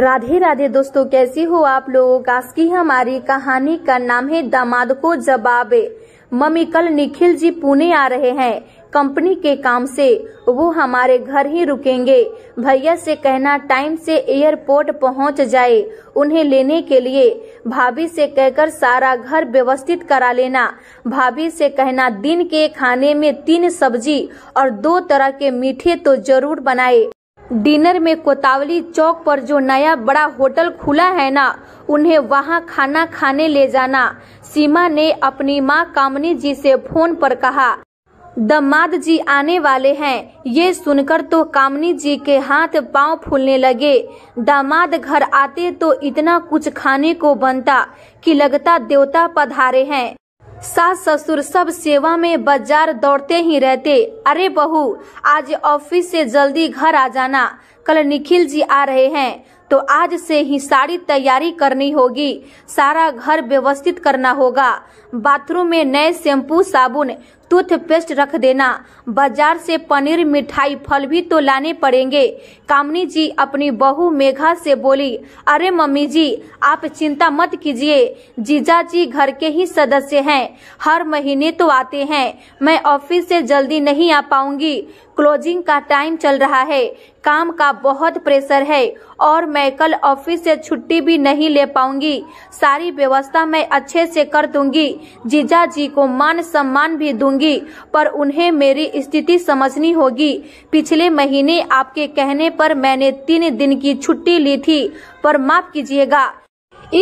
राधे राधे दोस्तों कैसी हो आप लोगों का की हमारी कहानी का नाम है दामाद को जवाब मम्मी कल निखिल जी पुणे आ रहे हैं कंपनी के काम से वो हमारे घर ही रुकेंगे भैया से कहना टाइम से एयरपोर्ट पहुंच जाए उन्हें लेने के लिए भाभी से कहकर सारा घर व्यवस्थित करा लेना भाभी से कहना दिन के खाने में तीन सब्जी और दो तरह के मीठे तो जरूर बनाए डिनर में कोतावली चौक पर जो नया बड़ा होटल खुला है ना उन्हें वहां खाना खाने ले जाना सीमा ने अपनी माँ कामनी जी से फोन पर कहा दमाद जी आने वाले हैं ये सुनकर तो कामनी जी के हाथ पांव फूलने लगे दमाद घर आते तो इतना कुछ खाने को बनता कि लगता देवता पधारे हैं सास ससुर सब सेवा में बाजार दौड़ते ही रहते अरे बहू आज ऑफिस से जल्दी घर आ जाना कल निखिल जी आ रहे हैं तो आज से ही सारी तैयारी करनी होगी सारा घर व्यवस्थित करना होगा बाथरूम में नए शैम्पू साबुन टूथपेस्ट रख देना बाजार से पनीर मिठाई फल भी तो लाने पड़ेंगे कामनी जी अपनी बहू मेघा से बोली अरे मम्मी जी आप चिंता मत कीजिए जीजा जी घर के ही सदस्य हैं हर महीने तो आते हैं मैं ऑफिस से जल्दी नहीं आ पाऊंगी क्लोजिंग का टाइम चल रहा है काम का बहुत प्रेशर है और मैं कल ऑफिस से छुट्टी भी नहीं ले पाऊंगी सारी व्यवस्था मैं अच्छे से कर दूंगी जीजा जी को मान सम्मान भी दूंगी दूंगी पर उन्हें मेरी स्थिति समझनी होगी पिछले महीने आपके कहने पर मैंने तीन दिन की छुट्टी ली थी पर माफ कीजिएगा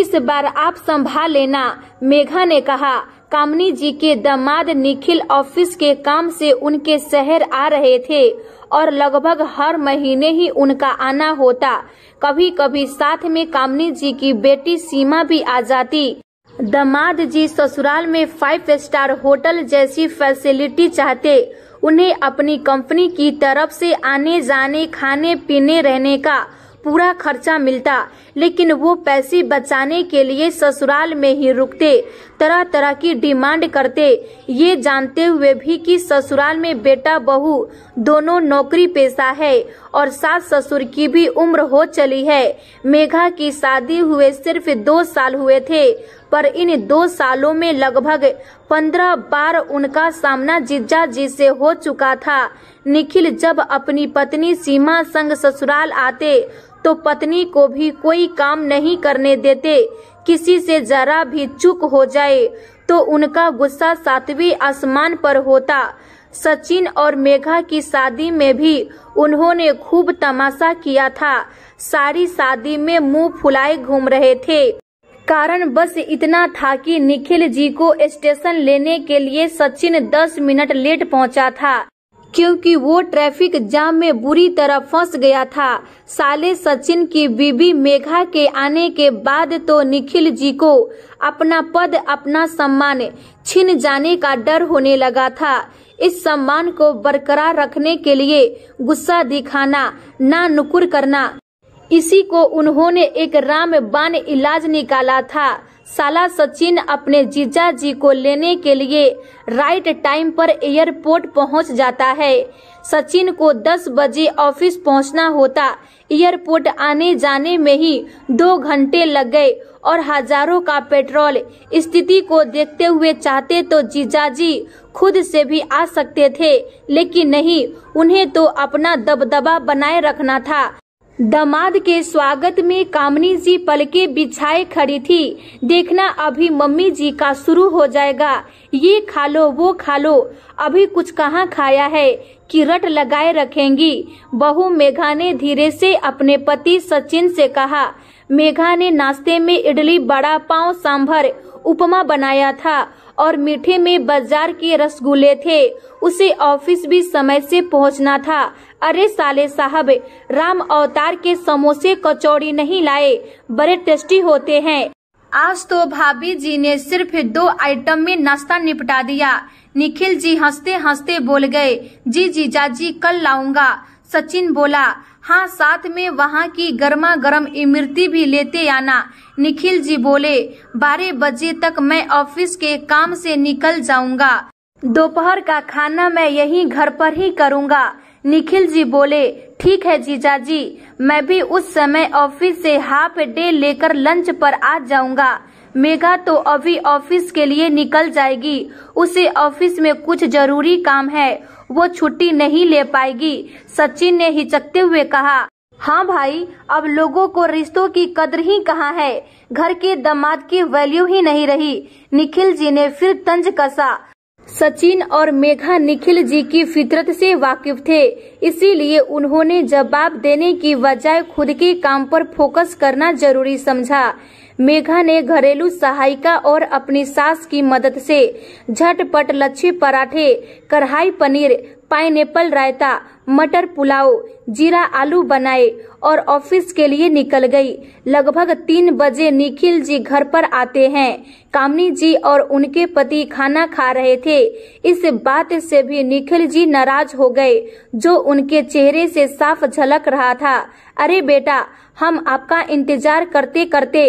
इस बार आप संभाल लेना मेघा ने कहा कामनी जी के दामाद निखिल ऑफिस के काम से उनके शहर आ रहे थे और लगभग हर महीने ही उनका आना होता कभी कभी साथ में कामनी जी की बेटी सीमा भी आ जाती दमाद जी ससुराल में फाइव स्टार होटल जैसी फैसिलिटी चाहते उन्हें अपनी कंपनी की तरफ से आने जाने खाने पीने रहने का पूरा खर्चा मिलता लेकिन वो पैसे बचाने के लिए ससुराल में ही रुकते तरह तरह की डिमांड करते ये जानते हुए भी कि ससुराल में बेटा बहू दोनों नौकरी पेशा है और सास ससुर की भी उम्र हो चली है मेघा की शादी हुए सिर्फ दो साल हुए थे पर इन दो सालों में लगभग पंद्रह बार उनका सामना जिज्जा जी से हो चुका था निखिल जब अपनी पत्नी सीमा संग ससुराल आते तो पत्नी को भी कोई काम नहीं करने देते किसी से जरा भी चुक हो जाए तो उनका गुस्सा सातवी आसमान पर होता सचिन और मेघा की शादी में भी उन्होंने खूब तमाशा किया था सारी शादी में मुंह फुलाए घूम रहे थे कारण बस इतना था कि निखिल जी को स्टेशन लेने के लिए सचिन 10 मिनट लेट पहुंचा था क्योंकि वो ट्रैफिक जाम में बुरी तरह फंस गया था साले सचिन की बीबी मेघा के आने के बाद तो निखिल जी को अपना पद अपना सम्मान छिन जाने का डर होने लगा था इस सम्मान को बरकरार रखने के लिए गुस्सा दिखाना ना नुकुर करना इसी को उन्होंने एक रामबान इलाज निकाला था साला सचिन अपने जीजा जी को लेने के लिए राइट टाइम पर एयरपोर्ट पहुंच जाता है सचिन को 10 बजे ऑफिस पहुंचना होता एयरपोर्ट आने जाने में ही दो घंटे लग गए और हजारों का पेट्रोल स्थिति को देखते हुए चाहते तो जीजा जी खुद से भी आ सकते थे लेकिन नहीं उन्हें तो अपना दबदबा बनाए रखना था दमाद के स्वागत में कामनी जी पलके बिछाए खड़ी थी देखना अभी मम्मी जी का शुरू हो जाएगा ये खा लो वो खा लो अभी कुछ कहाँ खाया है कि रट लगाए रखेंगी बहू मेघा ने धीरे से अपने पति सचिन से कहा मेघा ने नाश्ते में इडली बड़ा पाव सांभर उपमा बनाया था और मीठे में बाजार के रसगुल्ले थे उसे ऑफिस भी समय से पहुंचना था अरे साले साहब राम अवतार के समोसे कचौड़ी नहीं लाए बड़े टेस्टी होते हैं आज तो भाभी जी ने सिर्फ दो आइटम में नाश्ता निपटा दिया निखिल जी हंसते हंसते बोल गए जी जी जाजी कल लाऊंगा सचिन बोला हाँ साथ में वहाँ की गर्मा गर्म इमरती भी लेते आना निखिल जी बोले बारह बजे तक मैं ऑफिस के काम से निकल जाऊंगा दोपहर का खाना मैं यहीं घर पर ही करूंगा निखिल जी बोले ठीक है जीजा जी मैं भी उस समय ऑफिस से हाफ डे लेकर लंच पर आ जाऊंगा मेघा तो अभी ऑफिस के लिए निकल जाएगी उसे ऑफिस में कुछ जरूरी काम है वो छुट्टी नहीं ले पाएगी सचिन ने हिचकते हुए कहा हाँ भाई अब लोगों को रिश्तों की कदर ही कहाँ है घर के दामाद की वैल्यू ही नहीं रही निखिल जी ने फिर तंज कसा सचिन और मेघा निखिल जी की फितरत से वाकिफ थे इसीलिए उन्होंने जवाब देने की बजाय खुद के काम पर फोकस करना जरूरी समझा मेघा ने घरेलू सहायिका और अपनी सास की मदद से झटपट लच्छी पराठे कढ़ाई पनीर एप्पल रायता मटर पुलाव जीरा आलू बनाए और ऑफिस के लिए निकल गई लगभग तीन बजे निखिल जी घर पर आते हैं कामनी जी और उनके पति खाना खा रहे थे इस बात से भी निखिल जी नाराज हो गए जो उनके चेहरे से साफ झलक रहा था अरे बेटा हम आपका इंतजार करते करते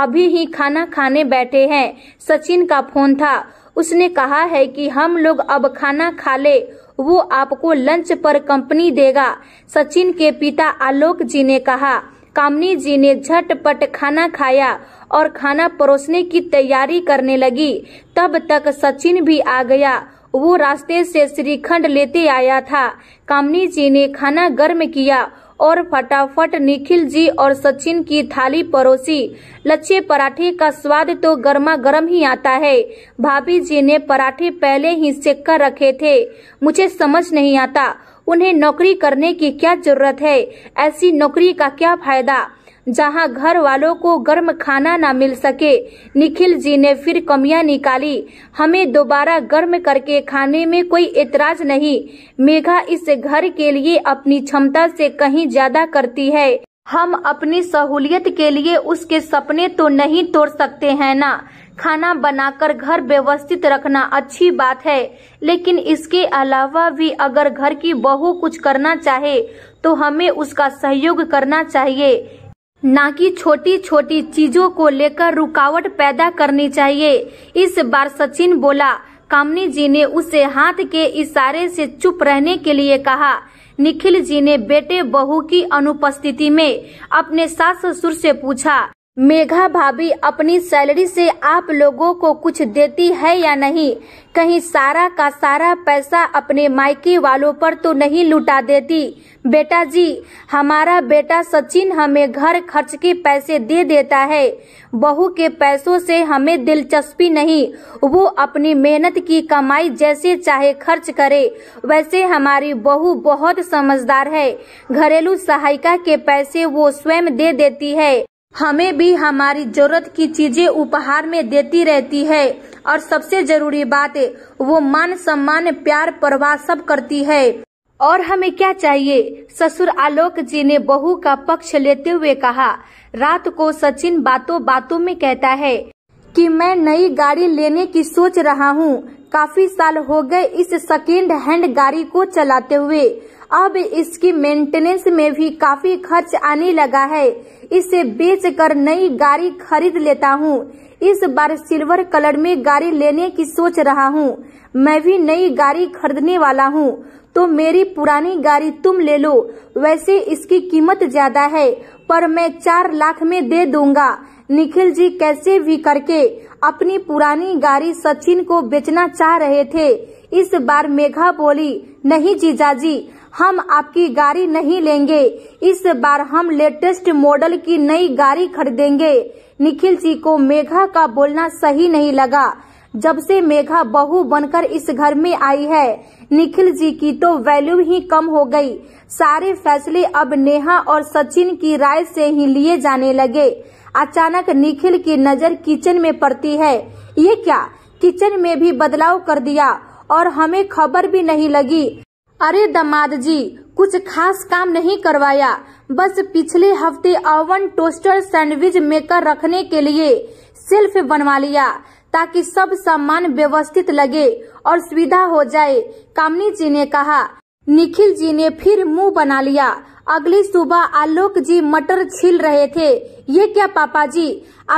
अभी ही खाना खाने बैठे हैं सचिन का फोन था उसने कहा है कि हम लोग अब खाना खा ले वो आपको लंच पर कंपनी देगा सचिन के पिता आलोक जी ने कहा कामनी जी ने झटपट खाना खाया और खाना परोसने की तैयारी करने लगी तब तक सचिन भी आ गया वो रास्ते से श्रीखंड लेते आया था कामनी जी ने खाना गर्म किया और फटाफट निखिल जी और सचिन की थाली परोसी लच्छे पराठे का स्वाद तो गर्मा गर्म ही आता है भाभी जी ने पराठे पहले ही सेक कर रखे थे मुझे समझ नहीं आता उन्हें नौकरी करने की क्या जरूरत है ऐसी नौकरी का क्या फायदा जहां घर वालों को गर्म खाना ना मिल सके निखिल जी ने फिर कमियां निकाली हमें दोबारा गर्म करके खाने में कोई एतराज नहीं मेघा इस घर के लिए अपनी क्षमता से कहीं ज्यादा करती है हम अपनी सहूलियत के लिए उसके सपने तो नहीं तोड़ सकते हैं ना खाना बनाकर घर व्यवस्थित रखना अच्छी बात है लेकिन इसके अलावा भी अगर घर की बहू कुछ करना चाहे तो हमें उसका सहयोग करना चाहिए न कि छोटी छोटी चीजों को लेकर रुकावट पैदा करनी चाहिए इस बार सचिन बोला कामनी जी ने उसे हाथ के इशारे से चुप रहने के लिए कहा निखिल जी ने बेटे बहू की अनुपस्थिति में अपने सास ससुर से पूछा मेघा भाभी अपनी सैलरी से आप लोगों को कुछ देती है या नहीं कहीं सारा का सारा पैसा अपने मायके वालों पर तो नहीं लुटा देती बेटा जी हमारा बेटा सचिन हमें घर खर्च के पैसे दे देता है बहू के पैसों से हमें दिलचस्पी नहीं वो अपनी मेहनत की कमाई जैसे चाहे खर्च करे वैसे हमारी बहू बहुत समझदार है घरेलू सहायिका के पैसे वो स्वयं दे देती है हमें भी हमारी जरूरत की चीजें उपहार में देती रहती है और सबसे जरूरी बात है वो मान सम्मान प्यार प्रवाह सब करती है और हमें क्या चाहिए ससुर आलोक जी ने बहू का पक्ष लेते हुए कहा रात को सचिन बातों बातों में कहता है कि मैं नई गाड़ी लेने की सोच रहा हूँ काफी साल हो गए इस सेकेंड हैंड गाड़ी को चलाते हुए अब इसकी मेंटेनेंस में भी काफी खर्च आने लगा है इसे बेचकर नई गाड़ी खरीद लेता हूँ इस बार सिल्वर कलर में गाड़ी लेने की सोच रहा हूँ मैं भी नई गाड़ी खरीदने वाला हूँ तो मेरी पुरानी गाड़ी तुम ले लो वैसे इसकी कीमत ज्यादा है पर मैं चार लाख में दे दूंगा निखिल जी कैसे भी करके अपनी पुरानी गाड़ी सचिन को बेचना चाह रहे थे इस बार मेघा बोली नहीं जीजाजी हम आपकी गाड़ी नहीं लेंगे इस बार हम लेटेस्ट मॉडल की नई गाड़ी खरीदेंगे निखिल जी को मेघा का बोलना सही नहीं लगा जब से मेघा बहु बनकर इस घर में आई है निखिल जी की तो वैल्यू ही कम हो गई सारे फैसले अब नेहा और सचिन की राय से ही लिए जाने लगे अचानक निखिल की नजर किचन में पड़ती है ये क्या किचन में भी बदलाव कर दिया और हमें खबर भी नहीं लगी अरे दमाद जी कुछ खास काम नहीं करवाया बस पिछले हफ्ते ओवन टोस्टर सैंडविच मेकर रखने के लिए सेल्फ बनवा लिया ताकि सब सामान व्यवस्थित लगे और सुविधा हो जाए कामनी जी ने कहा निखिल जी ने फिर मुंह बना लिया अगली सुबह आलोक जी मटर छील रहे थे ये क्या पापा जी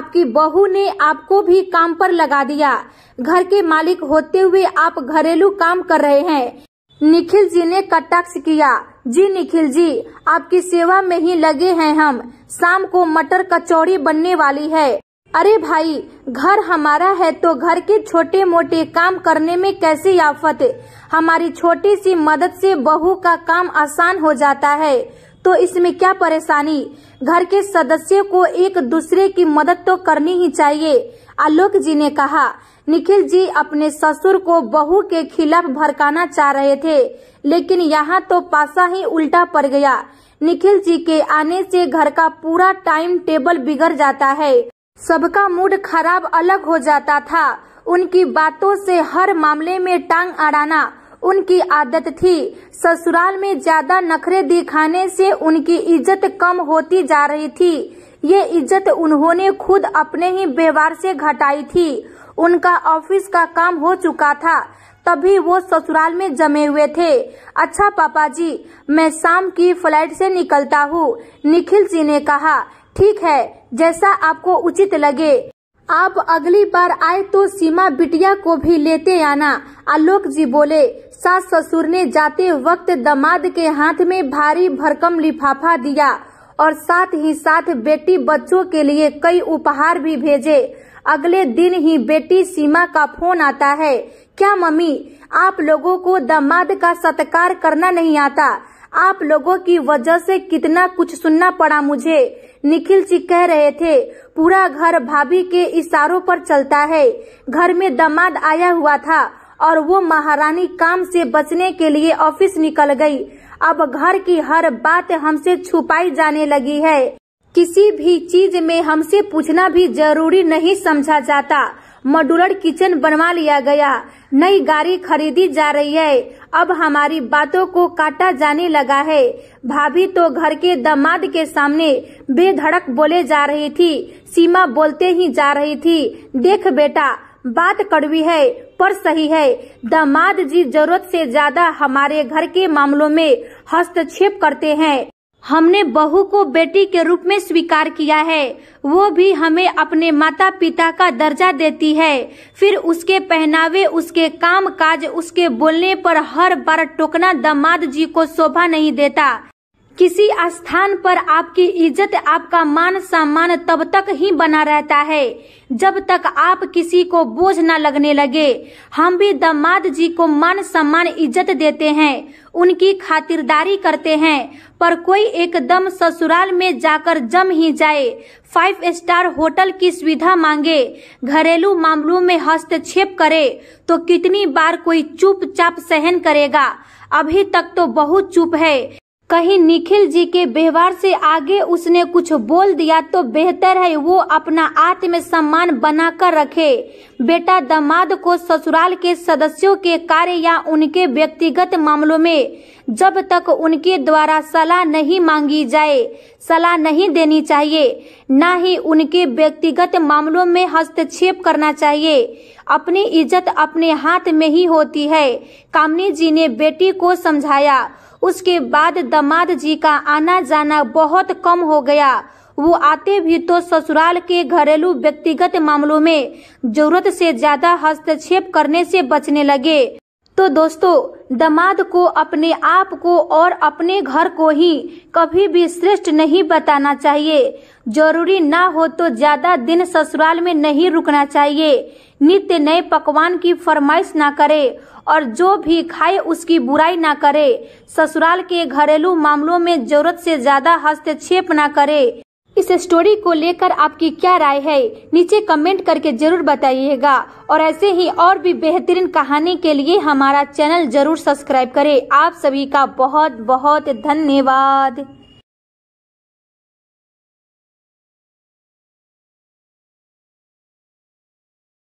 आपकी बहू ने आपको भी काम पर लगा दिया घर के मालिक होते हुए आप घरेलू काम कर रहे हैं निखिल जी ने कटाक्ष किया जी निखिल जी आपकी सेवा में ही लगे हैं हम शाम को मटर कचौड़ी बनने वाली है अरे भाई घर हमारा है तो घर के छोटे मोटे काम करने में कैसी आफत है हमारी छोटी सी मदद से बहू का काम आसान हो जाता है तो इसमें क्या परेशानी घर के सदस्यों को एक दूसरे की मदद तो करनी ही चाहिए आलोक जी ने कहा निखिल जी अपने ससुर को बहू के खिलाफ भड़काना चाह रहे थे लेकिन यहाँ तो पासा ही उल्टा पड़ गया निखिल जी के आने से घर का पूरा टाइम टेबल बिगड़ जाता है सबका मूड खराब अलग हो जाता था उनकी बातों से हर मामले में टांग अड़ाना उनकी आदत थी ससुराल में ज्यादा नखरे दिखाने से उनकी इज्जत कम होती जा रही थी ये इज्जत उन्होंने खुद अपने ही व्यवहार से घटाई थी उनका ऑफिस का काम हो चुका था तभी वो ससुराल में जमे हुए थे अच्छा पापा जी मैं शाम की फ्लाइट से निकलता हूँ निखिल जी ने कहा ठीक है जैसा आपको उचित लगे आप अगली बार आए तो सीमा बिटिया को भी लेते आना आलोक जी बोले सास ससुर ने जाते वक्त दमाद के हाथ में भारी भरकम लिफाफा दिया और साथ ही साथ बेटी बच्चों के लिए कई उपहार भी भेजे अगले दिन ही बेटी सीमा का फोन आता है क्या मम्मी आप लोगों को दामाद का सत्कार करना नहीं आता आप लोगों की वजह से कितना कुछ सुनना पड़ा मुझे निखिल जी कह रहे थे पूरा घर भाभी के इशारों पर चलता है घर में दामाद आया हुआ था और वो महारानी काम से बचने के लिए ऑफिस निकल गई अब घर की हर बात हमसे छुपाई जाने लगी है किसी भी चीज में हमसे पूछना भी जरूरी नहीं समझा जाता मॉड्यूलर किचन बनवा लिया गया नई गाड़ी खरीदी जा रही है अब हमारी बातों को काटा जाने लगा है भाभी तो घर के दामाद के सामने बेधड़क बोले जा रही थी सीमा बोलते ही जा रही थी देख बेटा बात कड़वी है पर सही है दामाद जी जरूरत से ज्यादा हमारे घर के मामलों में हस्तक्षेप करते हैं हमने बहू को बेटी के रूप में स्वीकार किया है वो भी हमें अपने माता पिता का दर्जा देती है फिर उसके पहनावे उसके काम काज उसके बोलने पर हर बार टोकना दामाद जी को शोभा नहीं देता किसी स्थान पर आपकी इज्जत आपका मान सम्मान तब तक ही बना रहता है जब तक आप किसी को बोझ न लगने लगे हम भी दमाद जी को मान सम्मान इज्जत देते हैं उनकी खातिरदारी करते हैं पर कोई एकदम ससुराल में जाकर जम ही जाए फाइव स्टार होटल की सुविधा मांगे घरेलू मामलों में हस्तक्षेप करे तो कितनी बार कोई चुपचाप सहन करेगा अभी तक तो बहुत चुप है कहीं निखिल जी के व्यवहार से आगे उसने कुछ बोल दिया तो बेहतर है वो अपना आत्म सम्मान बनाकर रखे बेटा दामाद को ससुराल के सदस्यों के कार्य या उनके व्यक्तिगत मामलों में जब तक उनके द्वारा सलाह नहीं मांगी जाए सलाह नहीं देनी चाहिए न ही उनके व्यक्तिगत मामलों में हस्तक्षेप करना चाहिए अपनी इज्जत अपने हाथ में ही होती है कामनी जी ने बेटी को समझाया उसके बाद दामाद जी का आना जाना बहुत कम हो गया वो आते भी तो ससुराल के घरेलू व्यक्तिगत मामलों में जरूरत से ज्यादा हस्तक्षेप करने से बचने लगे तो दोस्तों दामाद को अपने आप को और अपने घर को ही कभी भी श्रेष्ठ नहीं बताना चाहिए जरूरी ना हो तो ज्यादा दिन ससुराल में नहीं रुकना चाहिए नित्य नए पकवान की फरमाइश ना करे और जो भी खाए उसकी बुराई ना करे ससुराल के घरेलू मामलों में जरूरत से ज्यादा हस्तक्षेप ना करे इस स्टोरी को लेकर आपकी क्या राय है नीचे कमेंट करके जरूर बताइएगा और ऐसे ही और भी बेहतरीन कहानी के लिए हमारा चैनल जरूर सब्सक्राइब करें आप सभी का बहुत बहुत धन्यवाद